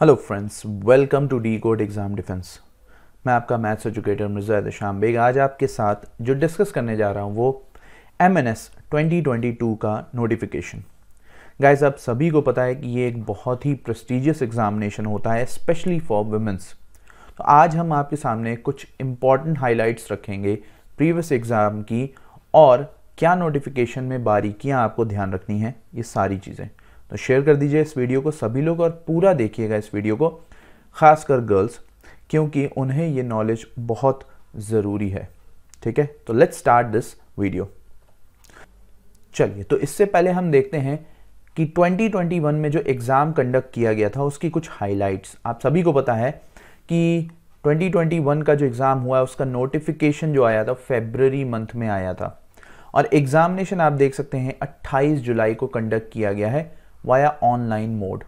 Hello friends welcome to decode exam defence मैं आपका maths educator Mirza शाम bag आज आपके साथ जो डिस्कस करने जा रहा हूँ वो M N S twenty twenty two का नोटिफिकेशन गाइज आप सभी को पता है कि ये एक बहुत ही प्रेस्टिजियस एग्जामिनेशन होता है स्पेशली फॉर वुमेंस तो आज हम आपके सामने कुछ इम्पॉर्टेंट हाईलाइट्स रखेंगे प्रीवियस एग्ज़ाम की और क्या नोटिफिकेशन में बारीकियाँ आपको ध्यान रखनी है ये सारी चीज़ें तो शेयर कर दीजिए इस वीडियो को सभी लोग और पूरा देखिएगा इस वीडियो को खासकर गर्ल्स क्योंकि उन्हें ये नॉलेज बहुत ज़रूरी है ठीक है तो लेट्स स्टार्ट दिस वीडियो चलिए तो इससे पहले हम देखते हैं कि 2021 में जो एग्ज़ाम कंडक्ट किया गया था उसकी कुछ हाइलाइट्स आप सभी को पता है कि 2021 का जो एग्ज़ाम हुआ उसका नोटिफिकेशन जो आया था फेबररी मंथ में आया था और एग्ज़ामिनेशन आप देख सकते हैं 28 जुलाई को कंडक्ट किया गया है via online mode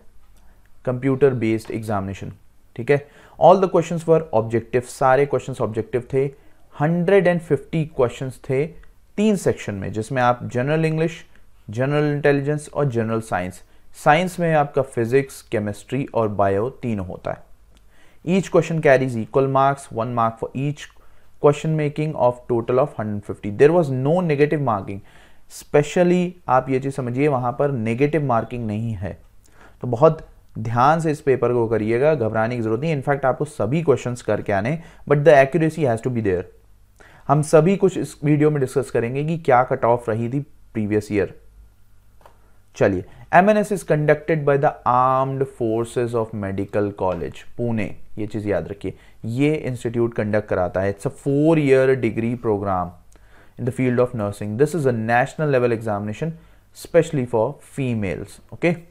computer based examination ठीक है all the questions were objective सारे क्वेश्चंस ऑब्जेक्टिव थे 150 क्वेश्चंस थे तीन सेक्शन में जिसमें आप जनरल इंग्लिश जनरल इंटेलिजेंस और जनरल साइंस साइंस में आपका फिजिक्स केमिस्ट्री और बायो तीनों होता है each question carries equal marks one mark for each question making of total of 150 there was no negative marking specially आप ये चीज़ समझिए वहाँ पर नेगेटिव मार्किंग नहीं है तो बहुत ध्यान से इस पेपर को करिएगा घबराने की जरूरत नहीं इनफैक्ट आपको सभी क्वेश्चन करके आने but the accuracy has to be there हम सभी कुछ इस वीडियो में डिस्कस करेंगे कि क्या कट ऑफ रही थी प्रीवियस ईयर चलिए M N S is conducted by the Armed Forces of Medical College Pune ये चीज़ याद रखिए ये इंस्टीट्यूट कंडक्ट कराता है it's a four year degree programme in the field of nursing. This is a national level examination, especially for females. Okay,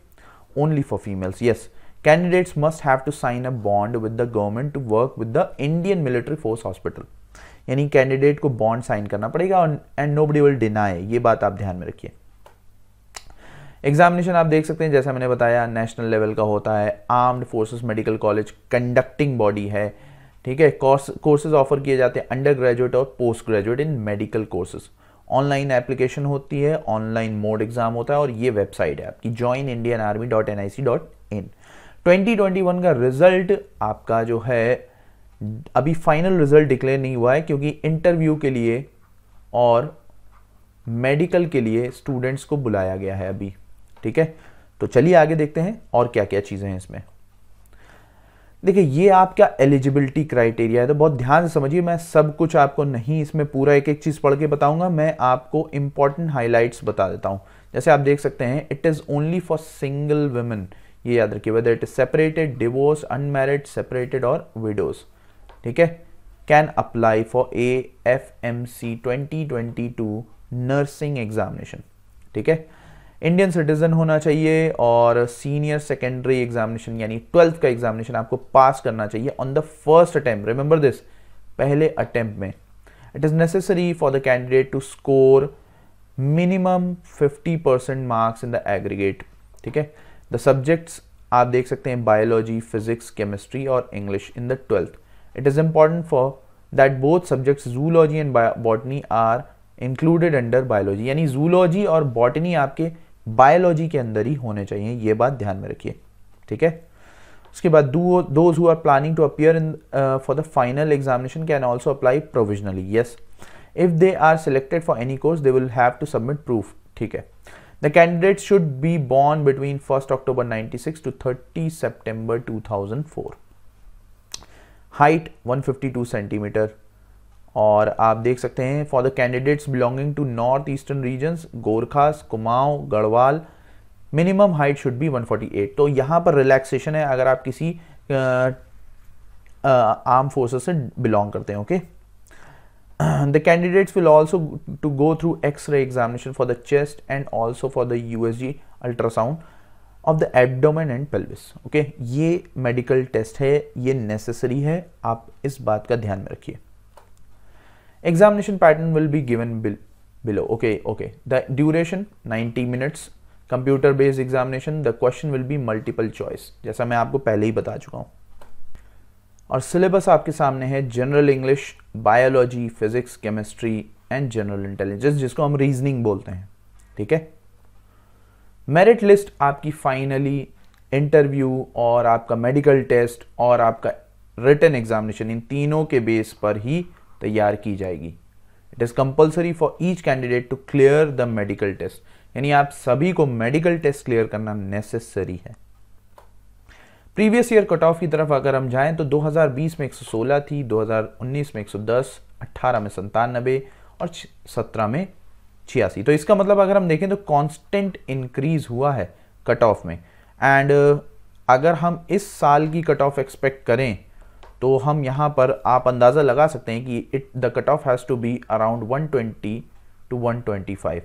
only for females. Yes, candidates must have to sign a bond with the government to work with the Indian Military Force Hospital. any candidate ko bond sign karna padega and nobody will deny ye baat aap dhyan mein rakhiye examination आप देख सकते हैं जैसा मैंने बताया national level का होता है Armed Forces Medical College conducting body है ठीक है कोर्सेज ऑफर किए जाते हैं अंडर ग्रेजुएट और postgraduate in medical courses online application होती है ऑनलाइन मोड एग्जाम होता है और ये वेबसाइट है आपकी join Indian army dot N I C dot in twenty twenty one का रिजल्ट आपका जो है अभी फाइनल रिजल्ट डिक्लेयर नहीं हुआ है क्योंकि इंटरव्यू के लिए और मेडिकल के लिए स्टूडेंट्स को बुलाया गया है अभी ठीक है तो चलिए आगे देखते हैं और क्या क्या चीज़ें हैं इसमें देखिए ये आपका एलिजिबिलिटी क्राइटेरिया है तो बहुत ध्यान से समझिए मैं सब कुछ आपको नहीं इसमें पूरा एक एक चीज़ पढ़ के बताऊंगा मैं आपको इंपॉर्टेंट हाइलाइट्स बता देता हूं जैसे आप देख सकते हैं it is only for single women ये याद रखिए whether it is separated divorce unmarried separated और विडोज ठीक है can apply for A F M C twenty twenty two nursing examination ठीक है इंडियन सिटीजन होना चाहिए और सीनियर सेकेंडरी एग्जामिनेशन यानी ट्वेल्थ का एग्जामिनेशन आपको पास करना चाहिए on the first attempt remember this पहले अटैम्प में it is necessary for the candidate to score minimum 50 percent marks in the aggregate ठीक है द सब्जेक्ट्स आप देख सकते हैं बायोलॉजी फिजिक्स केमिस्ट्री और English in the twelfth it is important for that both subjects zoology and botany are included under biology यानी zoology और botany आपके बायोलॉजी के अंदर ही होने चाहिए ये बात ध्यान में रखिए ठीक है उसके बाद those who are planning to appear in for the final examination can also apply provisionally yes if they are selected for any course they will have to submit proof ठीक है The candidates should be born between 1st October 96 to 30 September 2004. Height 152 centimetre और आप देख सकते हैं for the candidates belonging to north eastern regions Gorkhas Kumaon Garhwal minimum height should be 148 तो यहाँ पर रिलैक्सेशन है अगर आप किसी आर्म फोर्सेस से बिलोंग करते हैं okay the candidates will also to go through X ray examination for the chest and also for the U S G ultrasound of the abdomen and pelvis okay ये medical test है ये necessary है आप इस बात का ध्यान में रखिए examination pattern will be given be below okay okay the duration 90 minutes computer based examination the question will be multiple choice जैसा मैं आपको पहले ही बता चुका हूँ और सिलेबस आपके सामने है general English biology physics chemistry and general intelligence जिसको हम रीजनिंग बोलते हैं ठीक है मेरिट लिस्ट आपकी फाइनली इंटरव्यू और आपका मेडिकल टेस्ट और आपका रिटर्न एग्जामिनेशन इन तीनों के बेस पर ही तैयार की जाएगी it is compulsory for each candidate to clear the medical test यानी आप सभी को मेडिकल टेस्ट क्लियर करना नेसेसरी है प्रीवियस ईयर कट ऑफ की तरफ अगर हम जाएं तो 2020 में 116 थी 2019 में 110 18 में संतानबे और 17 में छियासी तो इसका मतलब अगर हम देखें तो कांस्टेंट इंक्रीज हुआ है कट ऑफ में एंड अगर हम इस साल की कट ऑफ एक्सपेक्ट करें तो हम यहाँ पर आप अंदाज़ा लगा सकते हैं कि it the cut off has to be around 120 to 125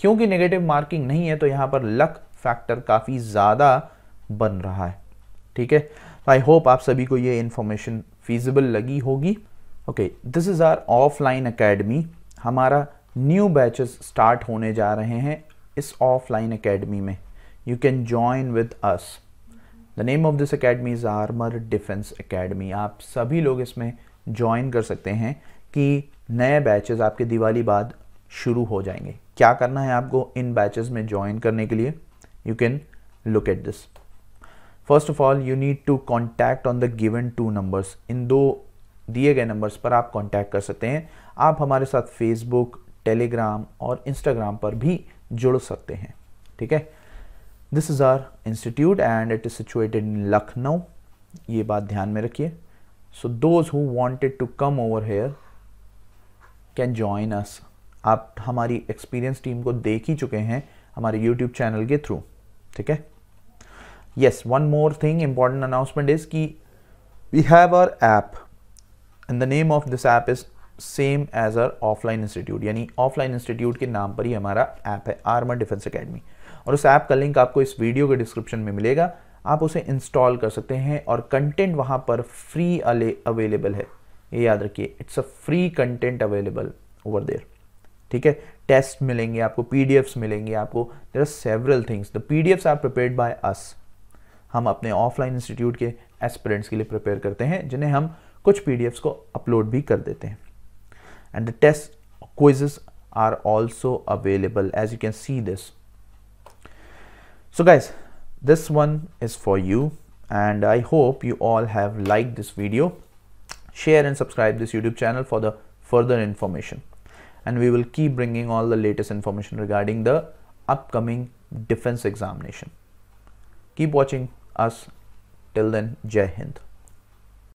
क्योंकि नेगेटिव मार्किंग नहीं है तो यहाँ पर लक फैक्टर काफ़ी ज़्यादा बन रहा है ठीक है तो आई होप आप सभी को ये इन्फॉर्मेशन फीजिबल लगी होगी okay this is our offline academy हमारा न्यू बैचेस स्टार्ट होने जा रहे हैं इस ऑफलाइन अकेडमी में you can join with us the name of this academy is Armour Defence Academy आप सभी लोग इसमें ज्वाइन कर सकते हैं कि नए बैचेस आपके दिवाली बाद शुरू हो जाएंगे क्या करना है आपको इन बैचेस में ज्वाइन करने के लिए you can look at this first of all you need to contact on the given two numbers इन दो दिए गए नंबर्स पर आप कॉन्टैक्ट कर सकते हैं आप हमारे साथ फेसबुक टेलीग्राम और इंस्टाग्राम पर भी जुड़ सकते हैं ठीक है this is our institute and it is situated in Lucknow ये बात ध्यान में रखिए so those who wanted to come over here can join us आप हमारी एक्सपीरियंस टीम को देख ही चुके हैं हमारे यूट्यूब चैनल के थ्रू ठीक है yes one more thing important announcement is कि we have our app and the name of this app is same as our offline institute यानी ऑफलाइन इंस्टीट्यूट के नाम पर ही हमारा ऐप है आर्मा डिफेंस अकेडमी और उस ऐप का लिंक आपको इस वीडियो के डिस्क्रिप्शन में मिलेगा आप उसे इंस्टॉल कर सकते हैं और कंटेंट वहाँ पर फ्री अवेलेबल है ये याद रखिए it's a free content available over there ठीक है टेस्ट मिलेंगे आपको पी मिलेंगे आपको there are several things the P are prepare by us हम अपने ऑफलाइन इंस्टीट्यूट के एस्पिरेंट्स के लिए प्रिपेयर करते हैं जिन्हें हम कुछ पी को अपलोड भी कर देते हैं and the test quizzes are also available as you can see this so guys this one is for you and i hope you all have liked this video share and subscribe this youtube channel for the further information and we will keep bringing all the latest information regarding the upcoming defense examination keep watching us till then jai hind